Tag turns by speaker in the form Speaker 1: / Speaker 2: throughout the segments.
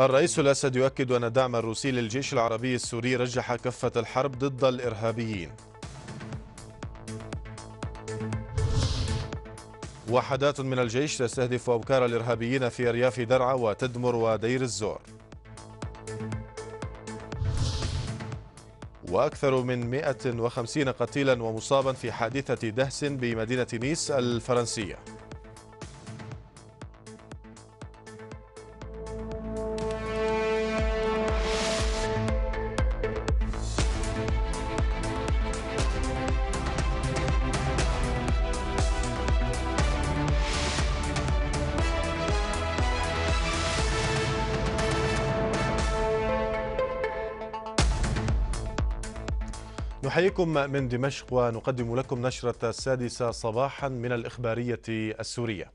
Speaker 1: الرئيس الأسد يؤكد أن الدعم الروسي للجيش العربي السوري رجح كفة الحرب ضد الإرهابيين وحدات من الجيش تستهدف أبكار الإرهابيين في أرياف درعا وتدمر ودير الزور وأكثر من 150 قتيلا ومصابا في حادثة دهس بمدينة نيس الفرنسية نحييكم من دمشق ونقدم لكم نشرة السادسة صباحا من الإخبارية السورية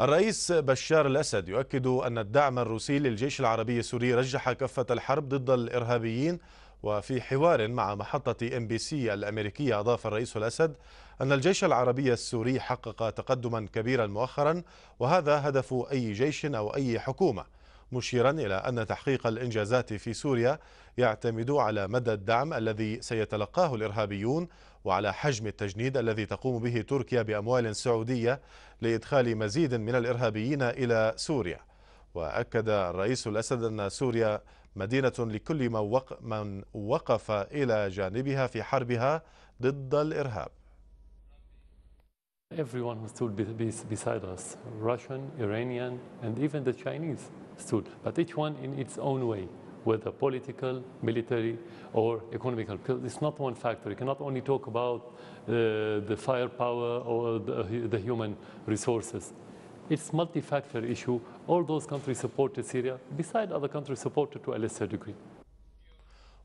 Speaker 1: الرئيس بشار الأسد يؤكد أن الدعم الروسي للجيش العربي السوري رجح كفة الحرب ضد الإرهابيين وفي حوار مع محطة ام بي سي الأمريكية أضاف الرئيس الأسد أن الجيش العربي السوري حقق تقدما كبيرا مؤخرا وهذا هدف أي جيش أو أي حكومة مشيرا إلى أن تحقيق الإنجازات في سوريا يعتمد على مدى الدعم الذي سيتلقاه الإرهابيون وعلى حجم التجنيد الذي تقوم به تركيا بأموال سعودية لإدخال مزيد من الإرهابيين إلى سوريا وأكد الرئيس الأسد أن سوريا مدينة لكل من وقف إلى جانبها في حربها
Speaker 2: ضد الإرهاب Everyone who stood beside us, Russian, Iranian, and even the Chinese stood, but each one in its own way, whether political, military, or economical. It's not one factor. You cannot only talk about uh, the firepower or the, uh, the human resources. It's multi-factor issue. All those countries supported Syria, beside other countries supported to a lesser degree.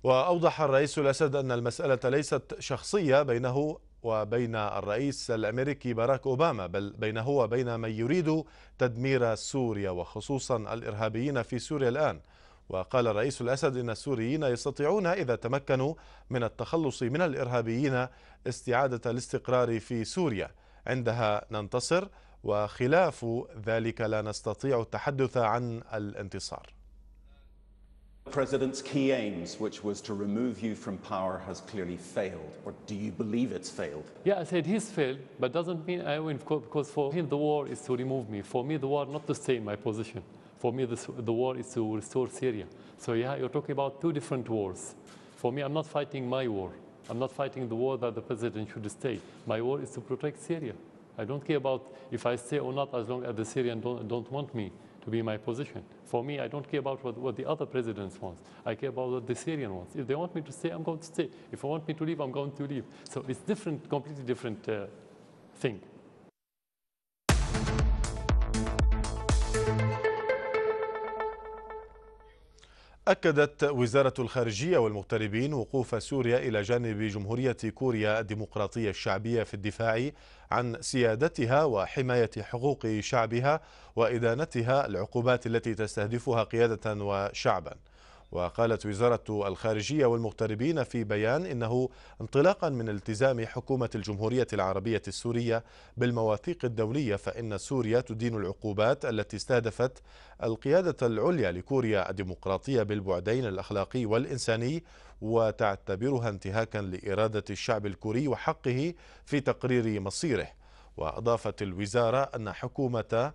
Speaker 2: وأوضح الرئيس الأسد أن المسألة ليست
Speaker 1: شخصية بينه وبين الرئيس الامريكي باراك اوباما بل بينه وبين من يريد تدمير سوريا وخصوصا الارهابيين في سوريا الان وقال الرئيس الاسد ان السوريين يستطيعون اذا تمكنوا من التخلص من الارهابيين استعاده الاستقرار في سوريا عندها ننتصر وخلاف ذلك لا نستطيع التحدث عن الانتصار
Speaker 3: The president's key aims, which was to remove you from power, has clearly failed.
Speaker 4: Or do you believe it's failed?
Speaker 2: Yeah, I said he's failed, but doesn't mean I win, because for him the war is to remove me. For me, the war not to stay in my position. For me, the, the war is to restore Syria. So yeah, you're talking about two different wars. For me, I'm not fighting my war. I'm not fighting the war that the president should stay. My war is to protect Syria. I don't care about if I stay or not as long as the Syrians don't, don't want me to be my position. For me, I don't care about what, what the other presidents want. I care about what the Syrian wants. If they want me to stay, I'm going to stay. If they want me to leave, I'm going to leave. So it's different, completely different uh, thing.
Speaker 1: أكدت وزارة الخارجية والمغتربين وقوف سوريا إلى جانب جمهورية كوريا الديمقراطية الشعبية في الدفاع عن سيادتها وحماية حقوق شعبها وإدانتها العقوبات التي تستهدفها قيادة وشعبا وقالت وزارة الخارجية والمغتربين في بيان إنه انطلاقا من التزام حكومة الجمهورية العربية السورية بالمواثيق الدولية فإن سوريا تدين العقوبات التي استهدفت القيادة العليا لكوريا الديمقراطية بالبعدين الأخلاقي والإنساني وتعتبرها انتهاكا لإرادة الشعب الكوري وحقه في تقرير مصيره وأضافت الوزارة أن حكومة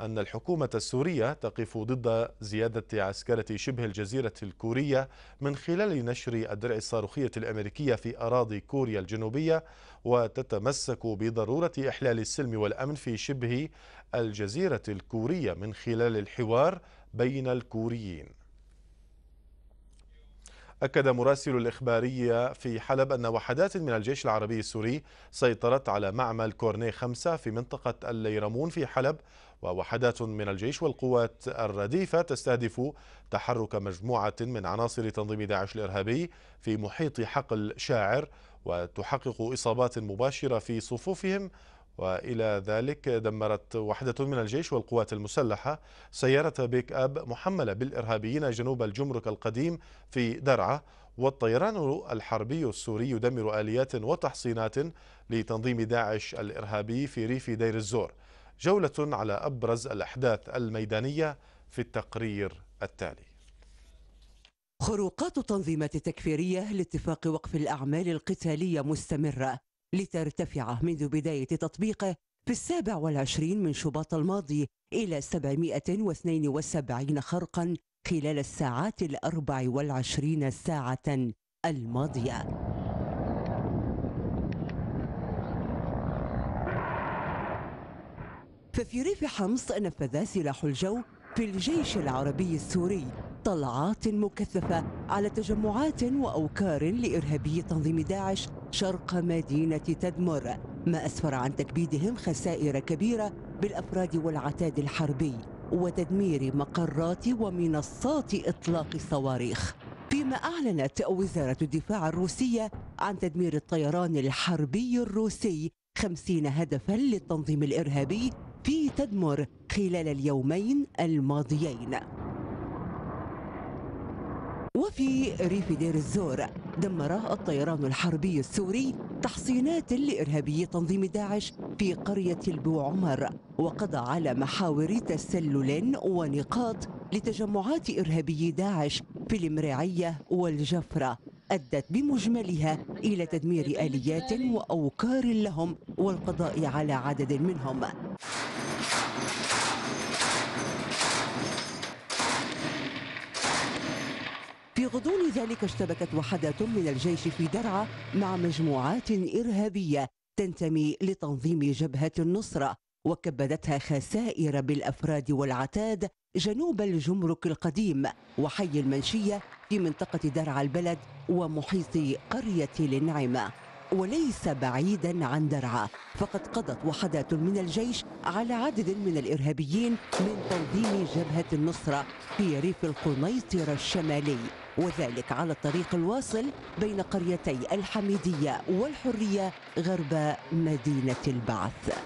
Speaker 1: أن الحكومة السورية تقف ضد زيادة عسكرة شبه الجزيرة الكورية من خلال نشر الدرع الصاروخية الأمريكية في أراضي كوريا الجنوبية وتتمسك بضرورة إحلال السلم والأمن في شبه الجزيرة الكورية من خلال الحوار بين الكوريين أكد مراسل الإخبارية في حلب أن وحدات من الجيش العربي السوري سيطرت على معمل كورني خمسة في منطقة الليرمون في حلب ووحدات من الجيش والقوات الرديفة تستهدف تحرك مجموعة من عناصر تنظيم داعش الإرهابي في محيط حقل شاعر وتحقق إصابات مباشرة في صفوفهم وإلى ذلك دمرت وحدة من الجيش والقوات المسلحة سيارة بيك أب محملة بالإرهابيين جنوب الجمرك القديم في درعة والطيران الحربي السوري يدمر آليات وتحصينات لتنظيم داعش الإرهابي في ريف دير الزور جولة على أبرز الأحداث الميدانية في التقرير التالي
Speaker 5: خروقات التنظيمات التكفيرية لاتفاق وقف الأعمال القتالية مستمرة لترتفع منذ بداية تطبيقه في السابع والعشرين من شباط الماضي إلى 772 خرقا خلال الساعات الأربع والعشرين ساعة الماضية ففي ريف حمص نفذ سلاح الجو في الجيش العربي السوري طلعات مكثفة على تجمعات وأوكار لإرهابي تنظيم داعش شرق مدينة تدمر ما أسفر عن تكبيدهم خسائر كبيرة بالأفراد والعتاد الحربي وتدمير مقرات ومنصات إطلاق الصواريخ فيما أعلنت وزارة الدفاع الروسية عن تدمير الطيران الحربي الروسي خمسين هدفا للتنظيم الإرهابي في تدمر خلال اليومين الماضيين وفي ريف دير الزور دمر الطيران الحربي السوري تحصينات لإرهابي تنظيم داعش في قرية البو عمر وقضى على محاور تسلل ونقاط لتجمعات إرهابي داعش في المراعيه والجفرة أدت بمجملها إلى تدمير آليات وأوكار لهم والقضاء على عدد منهم غضون ذلك اشتبكت وحدات من الجيش في درعا مع مجموعات إرهابية تنتمي لتنظيم جبهة النصرة وكبدتها خسائر بالأفراد والعتاد جنوب الجمرك القديم وحي المنشية في منطقة درعا البلد ومحيط قرية لنعمه وليس بعيدا عن درعا فقد قضت وحدات من الجيش على عدد من الإرهابيين من تنظيم جبهة النصرة في ريف القنيطرة الشمالي وذلك على الطريق الواصل بين قريتي الحميدية والحرية غرب مدينة البعث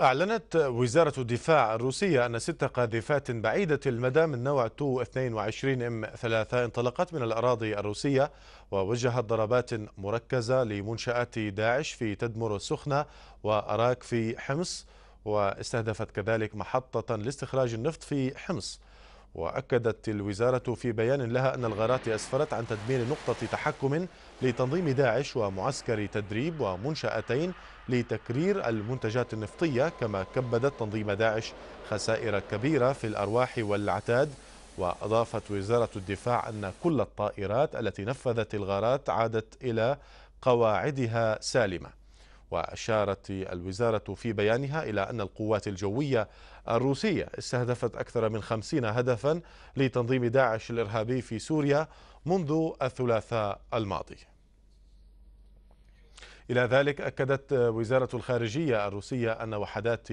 Speaker 1: أعلنت وزارة الدفاع الروسية أن ست قاذفات بعيدة المدى من نوع تو 22 ام 3 انطلقت من الأراضي الروسية ووجهت ضربات مركزة لمنشآت داعش في تدمر السخنة وأراك في حمص واستهدفت كذلك محطة لاستخراج النفط في حمص وأكدت الوزارة في بيان لها أن الغارات أسفرت عن تدمير نقطة تحكم لتنظيم داعش ومعسكر تدريب ومنشأتين لتكرير المنتجات النفطية كما كبدت تنظيم داعش خسائر كبيرة في الأرواح والعتاد وأضافت وزارة الدفاع أن كل الطائرات التي نفذت الغارات عادت إلى قواعدها سالمة وأشارت الوزارة في بيانها إلى أن القوات الجوية الروسية استهدفت أكثر من خمسين هدفا لتنظيم داعش الإرهابي في سوريا منذ الثلاثاء الماضي إلى ذلك أكدت وزارة الخارجية الروسية أن وحدات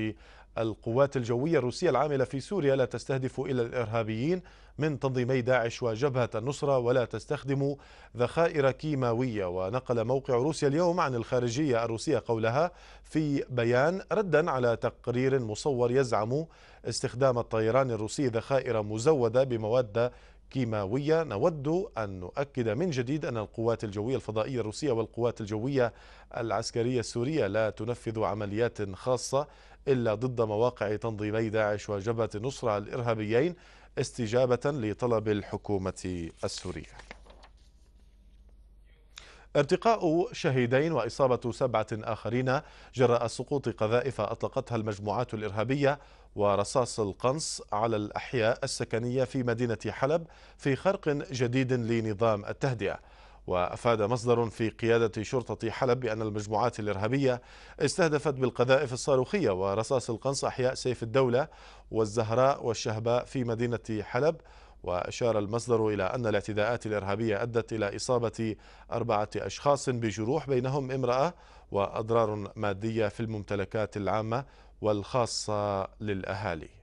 Speaker 1: القوات الجوية الروسية العاملة في سوريا لا تستهدف إلا الإرهابيين من تنظيمي داعش وجبهة النصرة ولا تستخدم ذخائر كيماوية ونقل موقع روسيا اليوم عن الخارجية الروسية قولها في بيان ردا على تقرير مصور يزعم استخدام الطيران الروسي ذخائر مزودة بمواد كيماوية نود أن نؤكد من جديد أن القوات الجوية الفضائية الروسية والقوات الجوية العسكرية السورية لا تنفذ عمليات خاصة إلا ضد مواقع تنظيمي داعش وجبهة النصرة الإرهابيين استجابة لطلب الحكومة السورية ارتقاء شهيدين وإصابة سبعة آخرين جراء سقوط قذائف أطلقتها المجموعات الإرهابية ورصاص القنص على الأحياء السكنية في مدينة حلب في خرق جديد لنظام التهدئة وأفاد مصدر في قيادة شرطة حلب بأن المجموعات الإرهابية استهدفت بالقذائف الصاروخية ورصاص القنص أحياء سيف الدولة والزهراء والشهباء في مدينة حلب وأشار المصدر إلى أن الاعتداءات الإرهابية أدت إلى إصابة أربعة أشخاص بجروح بينهم امرأة وأضرار مادية في الممتلكات العامة والخاصة للأهالي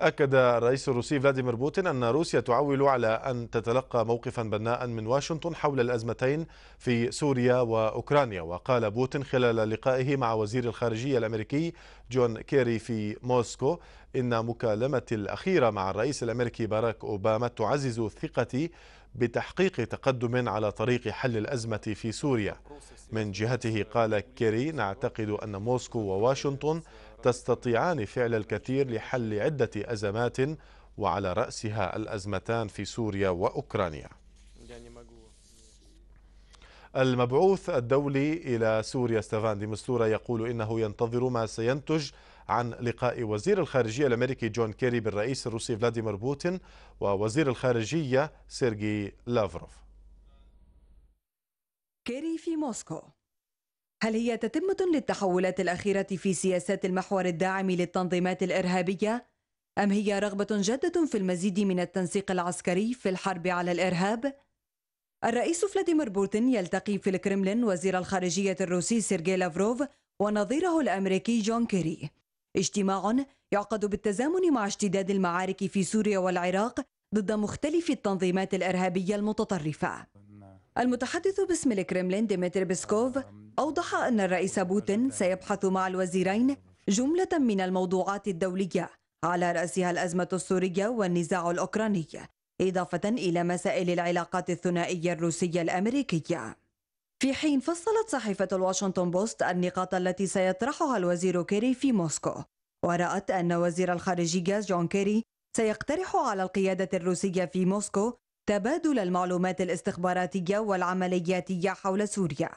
Speaker 1: أكد الرئيس الروسي فلاديمير بوتين أن روسيا تعول على أن تتلقى موقفا بناء من واشنطن حول الأزمتين في سوريا وأوكرانيا وقال بوتين خلال لقائه مع وزير الخارجية الأمريكي جون كيري في موسكو إن مكالمتي الأخيرة مع الرئيس الأمريكي باراك أوباما تعزز ثقتي بتحقيق تقدم على طريق حل الأزمة في سوريا من جهته قال كيري نعتقد أن موسكو وواشنطن تستطيعان فعل الكثير لحل عدة أزمات وعلى رأسها الأزمتان في سوريا وأوكرانيا المبعوث الدولي إلى سوريا ستيفان مستورا يقول إنه ينتظر ما سينتج عن لقاء وزير الخارجية الأمريكي جون كيري بالرئيس الروسي فلاديمير بوتين ووزير الخارجية سيرجي لافروف
Speaker 3: كيري في موسكو هل هي تتمة للتحولات الأخيرة في سياسات المحور الداعم للتنظيمات الإرهابية؟ أم هي رغبة جادة في المزيد من التنسيق العسكري في الحرب على الإرهاب؟ الرئيس فلاديمير بوتين يلتقي في الكرملين وزير الخارجية الروسي سيرجي لافروف ونظيره الأمريكي جون كيري اجتماع يعقد بالتزامن مع اشتداد المعارك في سوريا والعراق ضد مختلف التنظيمات الإرهابية المتطرفة المتحدث باسم الكرملين ديمتري بيسكوف أوضح أن الرئيس بوتين سيبحث مع الوزيرين جملة من الموضوعات الدولية على رأسها الأزمة السورية والنزاع الأوكراني إضافة إلى مسائل العلاقات الثنائية الروسية الأمريكية في حين فصلت صحيفة الواشنطن بوست النقاط التي سيطرحها الوزير كيري في موسكو ورأت أن وزير الخارجية جون كيري سيقترح على القيادة الروسية في موسكو تبادل المعلومات الاستخباراتية والعملياتية حول سوريا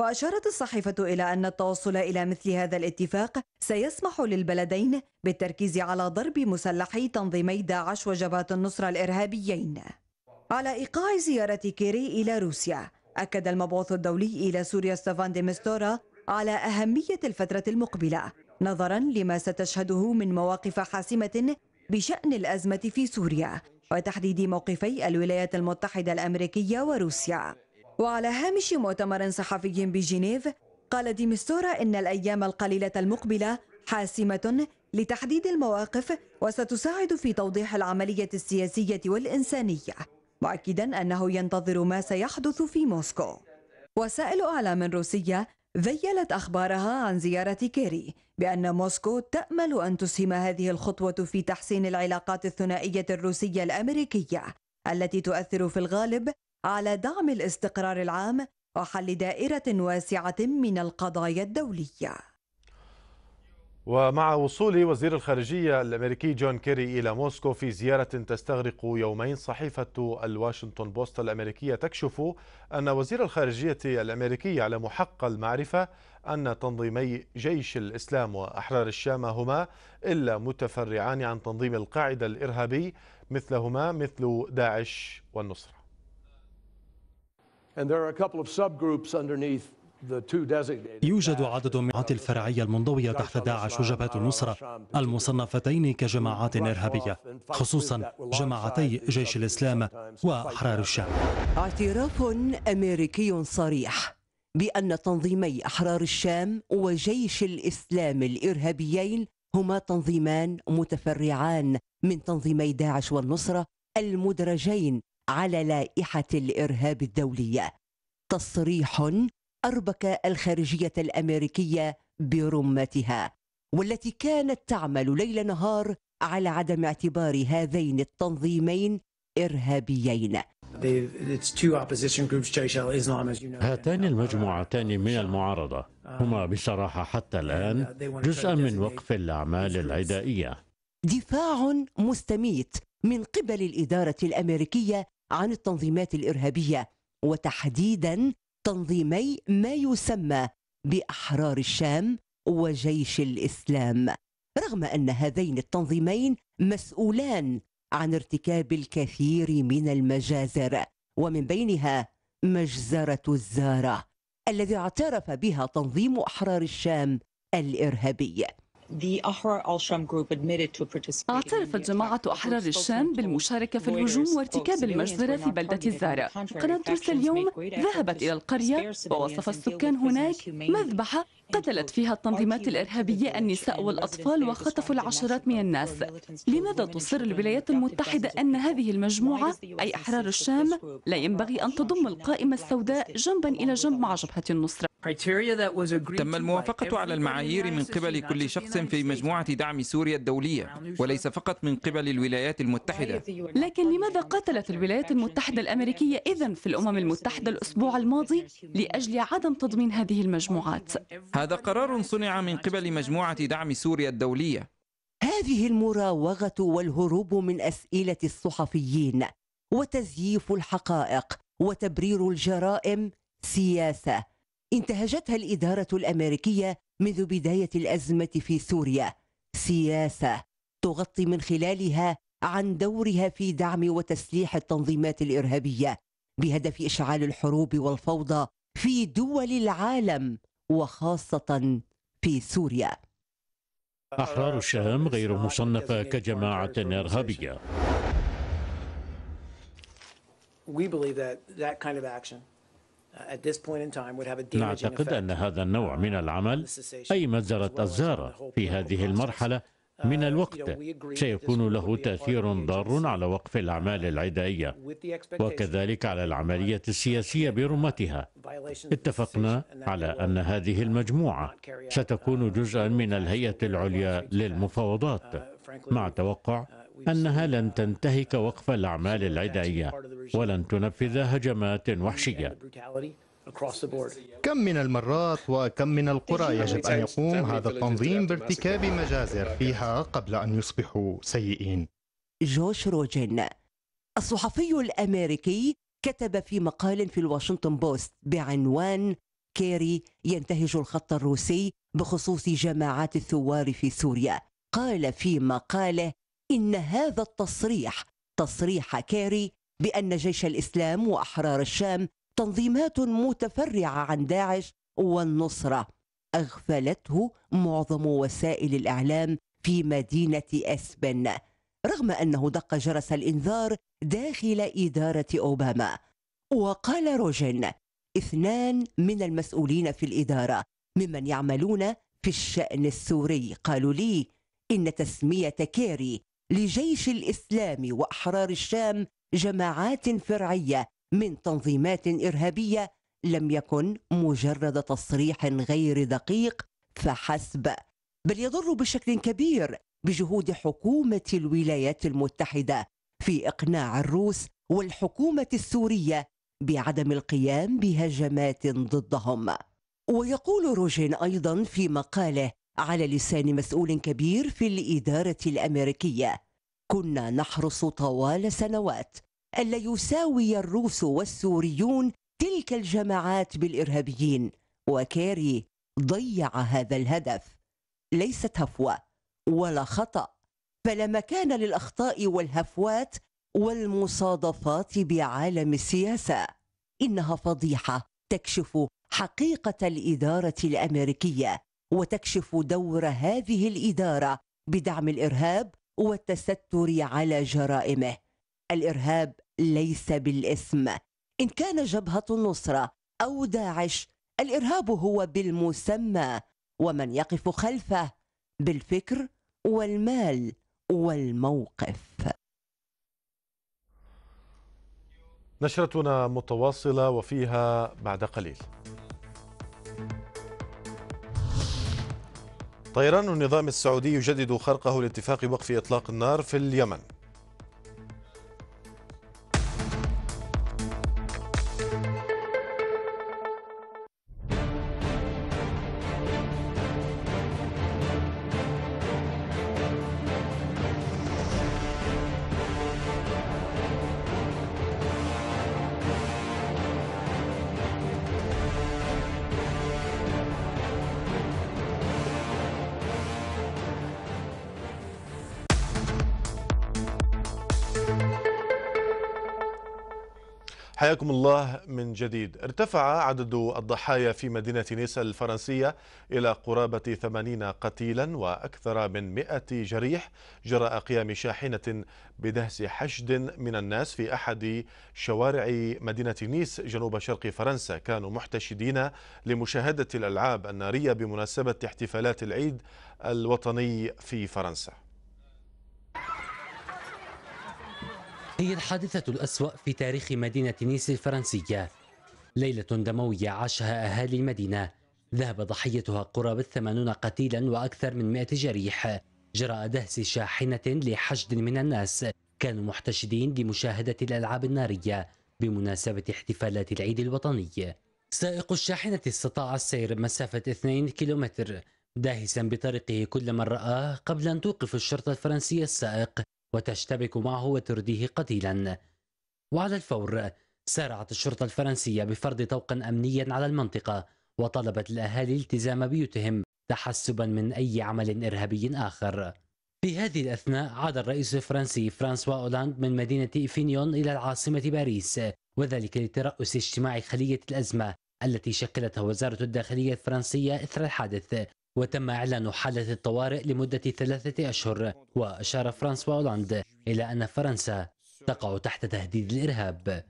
Speaker 3: وأشارت الصحيفة إلى أن التوصل إلى مثل هذا الاتفاق سيسمح للبلدين بالتركيز على ضرب مسلحي تنظيمي داعش وجبهة النصرة الإرهابيين على إيقاع زيارة كيري إلى روسيا أكد المبعوث الدولي إلى سوريا ستيفان ديمستورا على أهمية الفترة المقبلة نظرا لما ستشهده من مواقف حاسمة بشأن الأزمة في سوريا وتحديد موقفي الولايات المتحدة الأمريكية وروسيا وعلى هامش مؤتمر صحفي بجنيف قال ديمستورا إن الأيام القليلة المقبلة حاسمة لتحديد المواقف وستساعد في توضيح العملية السياسية والإنسانية مؤكدا أنه ينتظر ما سيحدث في موسكو وسائل أعلام روسية ذيلت أخبارها عن زيارة كيري بأن موسكو تأمل أن تسهم هذه الخطوة في تحسين العلاقات الثنائية الروسية الأمريكية التي تؤثر في الغالب على دعم الاستقرار العام وحل دائرة واسعة من القضايا الدولية
Speaker 1: ومع وصول وزير الخارجية الأمريكي جون كيري إلى موسكو في زيارة تستغرق يومين صحيفة الواشنطن بوست الأمريكية تكشف أن وزير الخارجية الأمريكي على محق المعرفة أن تنظيمي جيش الإسلام وأحرار الشام هما إلا متفرعان عن تنظيم القاعدة الإرهابي مثلهما مثل داعش والنصرة.
Speaker 2: And there are a couple of subgroups underneath
Speaker 6: يوجد عدد من الجماعات الفرعية المنضوية تحت داعش وجبهة النصرة المصنفتين كجماعات إرهابية خصوصا جماعتي جيش الإسلام وأحرار الشام
Speaker 5: اعتراف أمريكي صريح بأن تنظيمي أحرار الشام وجيش الإسلام الإرهابيين هما تنظيمان متفرعان من تنظيمي داعش والنصرة المدرجين على لائحة الإرهاب الدولية تصريح أربك الخارجية الأمريكية برمتها والتي كانت تعمل ليل نهار على عدم اعتبار هذين التنظيمين إرهابيين
Speaker 4: هاتان المجموعتان من المعارضة هما بصراحة حتى الآن uh, جزءا من وقف الأعمال العدائية
Speaker 5: دفاع مستميت من قبل الإدارة الأمريكية عن التنظيمات الإرهابية وتحديدا تنظيمي ما يسمى باحرار الشام وجيش الاسلام رغم ان هذين التنظيمين مسؤولان عن ارتكاب الكثير من المجازر ومن بينها مجزره الزاره الذي اعترف بها تنظيم احرار الشام الارهابي
Speaker 6: اعترفت جماعة أحرار الشام بالمشاركة في الهجوم وارتكاب المجزرة في بلدة الزارة قناة ترس اليوم ذهبت إلى القرية ووصف السكان هناك مذبحة قتلت فيها التنظيمات الإرهابية النساء والأطفال وخطفوا العشرات من الناس لماذا تصر الولايات المتحدة أن هذه المجموعة أي أحرار الشام لا ينبغي أن تضم القائمة السوداء جنبا إلى جنب مع جبهة النصرة تم
Speaker 5: الموافقة على المعايير من قبل كل شخص في مجموعة دعم سوريا الدولية وليس فقط من قبل الولايات المتحدة
Speaker 6: لكن لماذا قاتلت الولايات المتحدة الأمريكية إذا في الأمم المتحدة الأسبوع الماضي لأجل عدم تضمين هذه المجموعات؟
Speaker 5: هذا قرار صنع من قبل مجموعة دعم سوريا الدولية هذه المراوغة والهروب من أسئلة الصحفيين وتزييف الحقائق وتبرير الجرائم سياسة انتهجتها الإدارة الأمريكية منذ بداية الأزمة في سوريا سياسة تغطي من خلالها عن دورها في دعم وتسليح التنظيمات الإرهابية بهدف إشعال الحروب والفوضى في دول العالم وخاصة في سوريا
Speaker 4: أحرار الشام غير مصنفة كجماعة إرهابية
Speaker 3: We believe that that kind of action نعتقد أن
Speaker 4: هذا النوع من العمل أي مجزرة الزارة في هذه المرحلة من uh, الوقت سيكون له تأثير ضار على وقف الأعمال العدائية وكذلك على العملية السياسية برمتها اتفقنا على أن هذه المجموعة ستكون uh, جزءا من الهيئة العليا للمفاوضات uh, مع توقع أنها لن تنتهك وقف الأعمال العدائية ولن تنفذ هجمات وحشية كم من المرات وكم من القرى يجب أن يقوم هذا التنظيم بارتكاب مجازر فيها قبل أن
Speaker 5: يصبحوا سيئين جوش روجن الصحفي الأمريكي كتب في مقال في الواشنطن بوست بعنوان كيري ينتهج الخط الروسي بخصوص جماعات الثوار في سوريا قال في مقاله إن هذا التصريح تصريح كاري بأن جيش الإسلام وأحرار الشام تنظيمات متفرعة عن داعش والنصرة أغفلته معظم وسائل الإعلام في مدينة أسبن رغم أنه دق جرس الإنذار داخل إدارة أوباما وقال روجن اثنان من المسؤولين في الإدارة ممن يعملون في الشأن السوري قالوا لي إن تسمية كيري لجيش الاسلام واحرار الشام جماعات فرعيه من تنظيمات ارهابيه لم يكن مجرد تصريح غير دقيق فحسب بل يضر بشكل كبير بجهود حكومه الولايات المتحده في اقناع الروس والحكومه السوريه بعدم القيام بهجمات ضدهم ويقول روجين ايضا في مقاله على لسان مسؤول كبير في الإدارة الأمريكية كنا نحرص طوال سنوات ألا يساوي الروس والسوريون تلك الجماعات بالإرهابيين وكاري ضيع هذا الهدف ليست هفوة ولا خطأ فلا مكان للأخطاء والهفوات والمصادفات بعالم السياسة إنها فضيحة تكشف حقيقة الإدارة الأمريكية وتكشف دور هذه الاداره بدعم الارهاب والتستر على جرائمه الارهاب ليس بالاسم ان كان جبهه النصره او داعش الارهاب هو بالمسمى ومن يقف خلفه بالفكر والمال
Speaker 1: والموقف نشرتنا متواصله وفيها بعد قليل طيران النظام السعودي يجدد خرقه لاتفاق وقف إطلاق النار في اليمن حياكم الله من جديد ارتفع عدد الضحايا في مدينة نيس الفرنسية إلى قرابة 80 قتيلا وأكثر من 100 جريح جراء قيام شاحنة بدهس حشد من الناس في أحد شوارع مدينة نيس جنوب شرق فرنسا كانوا محتشدين لمشاهدة الألعاب النارية بمناسبة احتفالات العيد الوطني في فرنسا
Speaker 6: هي الحادثة الأسوأ في تاريخ مدينة نيس الفرنسية ليلة دموية عاشها أهالي المدينة ذهب ضحيتها قرابة 80 قتيلا وأكثر من 100 جريح جراء دهس شاحنة لحشد من الناس كانوا محتشدين لمشاهدة الألعاب النارية بمناسبة احتفالات العيد الوطني سائق الشاحنة استطاع السير مسافة 2 كيلومتر داهسا بطريقه كل من رآه قبل أن توقف الشرطة الفرنسية السائق وتشتبك معه وترديه قتيلا وعلى الفور سارعت الشرطة الفرنسية بفرض طوقا أمنيا على المنطقة وطلبت الأهالي التزام بيوتهم تحسبا من أي عمل إرهابي آخر في هذه الأثناء عاد الرئيس الفرنسي فرانسوا أولاند من مدينة إفينيون إلى العاصمة باريس وذلك لترأس اجتماع خلية الأزمة التي شكلتها وزارة الداخلية الفرنسية إثر الحادث وتم إعلان حالة الطوارئ لمدة ثلاثة أشهر وأشار فرانسوا أولاند إلى أن فرنسا تقع تحت تهديد الإرهاب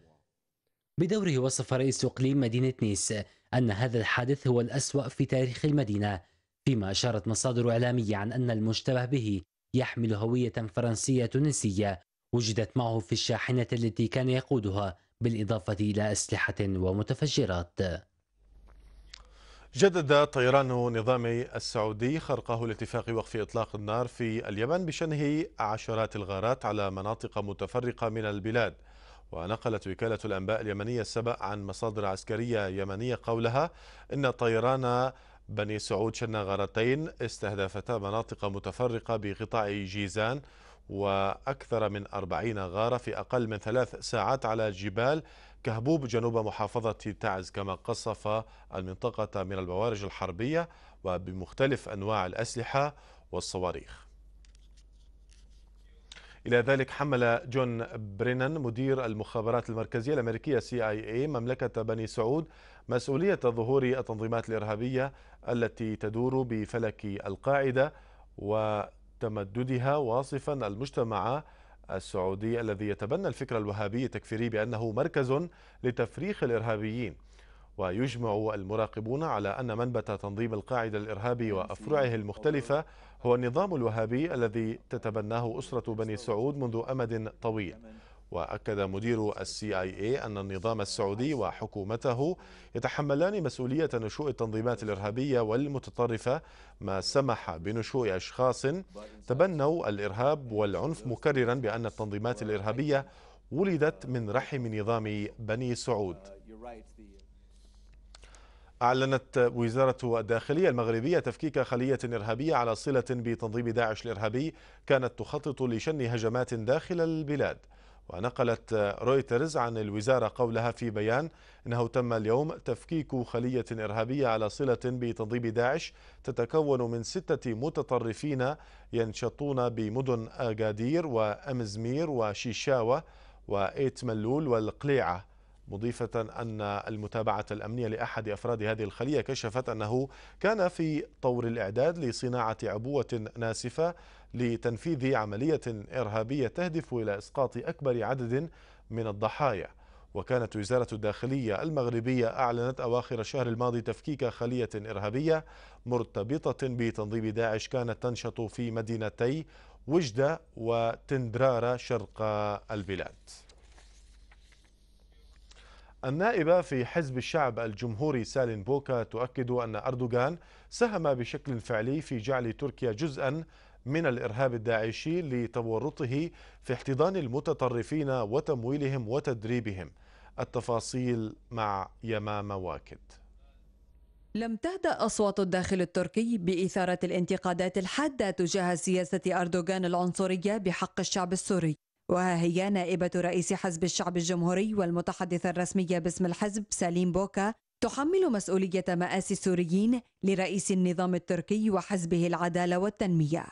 Speaker 6: بدوره وصف رئيس إقليم مدينة نيس أن هذا الحادث هو الأسوأ في تاريخ المدينة فيما أشارت مصادر إعلامية عن أن المشتبه به يحمل هوية فرنسية تونسية وجدت معه في الشاحنة التي كان يقودها بالإضافة إلى أسلحة ومتفجرات
Speaker 1: جدد طيران نظام السعودي خرقه لاتفاق وقف إطلاق النار في اليمن بشنه عشرات الغارات على مناطق متفرقة من البلاد ونقلت وكالة الأنباء اليمنية السبأ عن مصادر عسكرية يمنية قولها إن طيران بني سعود شن غارتين استهدفتا مناطق متفرقة بقطاع جيزان وأكثر من أربعين غارة في أقل من ثلاث ساعات على جبال كهبوب جنوب محافظة تعز كما قصف المنطقة من البوارج الحربية وبمختلف أنواع الأسلحة والصواريخ إلى ذلك حمل جون برينان مدير المخابرات المركزية الأمريكية CIA إيه مملكة بني سعود مسؤولية ظهور التنظيمات الإرهابية التي تدور بفلك القاعدة وتمددها واصفا المجتمع السعودي الذي يتبنى الفكر الوهابي التكفيري بأنه مركز لتفريخ الإرهابيين ويجمع المراقبون على أن منبت تنظيم القاعدة الإرهابي وأفرعه المختلفة هو النظام الوهابي الذي تتبناه أسرة بني سعود منذ أمد طويل وأكد مدير السي آي اي أن النظام السعودي وحكومته يتحملان مسؤولية نشوء التنظيمات الإرهابية والمتطرفة ما سمح بنشوء أشخاص تبنوا الإرهاب والعنف مكررا بأن التنظيمات الإرهابية ولدت من رحم نظام بني سعود أعلنت وزارة الداخلية المغربية تفكيك خلية إرهابية على صلة بتنظيم داعش الإرهابي كانت تخطط لشن هجمات داخل البلاد ونقلت رويترز عن الوزارة قولها في بيان أنه تم اليوم تفكيك خلية إرهابية على صلة بتنظيم داعش تتكون من ستة متطرفين ينشطون بمدن أغادير وأمزمير وشيشاوة وإيت ملول والقليعة مضيفة أن المتابعة الأمنية لأحد أفراد هذه الخلية كشفت أنه كان في طور الإعداد لصناعة عبوة ناسفة لتنفيذ عملية إرهابية تهدف إلى إسقاط أكبر عدد من الضحايا وكانت وزارة الداخلية المغربية أعلنت أواخر الشهر الماضي تفكيك خلية إرهابية مرتبطة بتنظيم داعش كانت تنشط في مدينتي وجدة وتندرارة شرق البلاد النائبة في حزب الشعب الجمهوري سالين بوكا تؤكد أن أردوغان ساهم بشكل فعلي في جعل تركيا جزءا من الإرهاب الداعشي لتورطه في احتضان المتطرفين وتمويلهم وتدريبهم التفاصيل مع يمام واكد
Speaker 3: لم تهدأ أصوات الداخل التركي بإثارة الانتقادات الحادة تجاه سياسة أردوغان العنصرية بحق الشعب السوري وها هي نائبة رئيس حزب الشعب الجمهوري والمتحدثة الرسمية باسم الحزب سليم بوكا تحمل مسؤولية مآسي السوريين لرئيس النظام التركي وحزبه العدالة والتنمية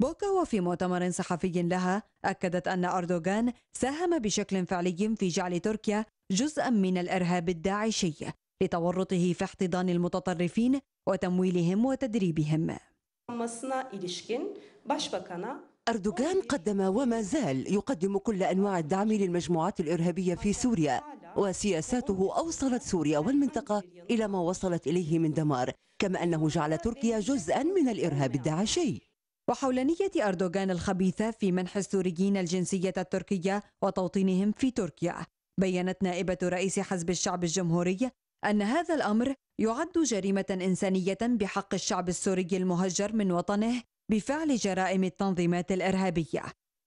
Speaker 3: بوكا وفي مؤتمر صحفي لها أكدت أن أردوغان ساهم بشكل فعلي في جعل تركيا جزءا من الإرهاب الداعشي لتورطه في احتضان المتطرفين
Speaker 5: وتمويلهم وتدريبهم أردوغان قدم وما زال يقدم كل أنواع الدعم للمجموعات الإرهابية في سوريا وسياساته أوصلت سوريا والمنطقة إلى ما وصلت إليه من دمار كما أنه جعل تركيا جزءا من الإرهاب الداعشي وحول نية أردوغان الخبيثة
Speaker 3: في منح السوريين الجنسية التركية وتوطينهم في تركيا بيّنت نائبة رئيس حزب الشعب الجمهوري أن هذا الأمر يعد جريمة إنسانية بحق الشعب السوري المهجر من وطنه بفعل جرائم التنظيمات الإرهابية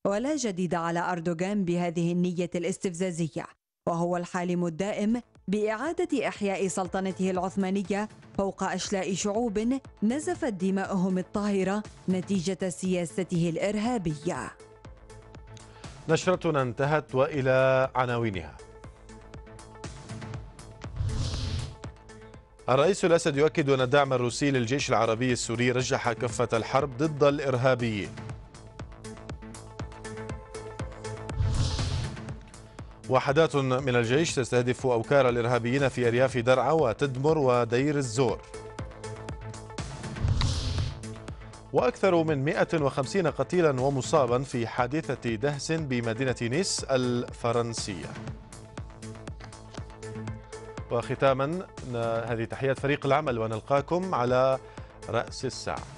Speaker 3: ولا جديد على أردوغان بهذه النية الاستفزازية وهو الحالم الدائم باعاده احياء سلطنته العثمانيه فوق اشلاء شعوب نزفت دماؤهم الطاهره نتيجه سياسته الارهابيه.
Speaker 1: نشرتنا انتهت والى عناوينها. الرئيس الاسد يؤكد ان الدعم الروسي للجيش العربي السوري رجح كفه الحرب ضد الارهابيين. وحدات من الجيش تستهدف أوكار الإرهابيين في أرياف درعا وتدمر ودير الزور وأكثر من 150 قتيلا ومصابا في حادثة دهس بمدينة نيس الفرنسية وختاما هذه تحيات فريق العمل ونلقاكم على رأس الساعه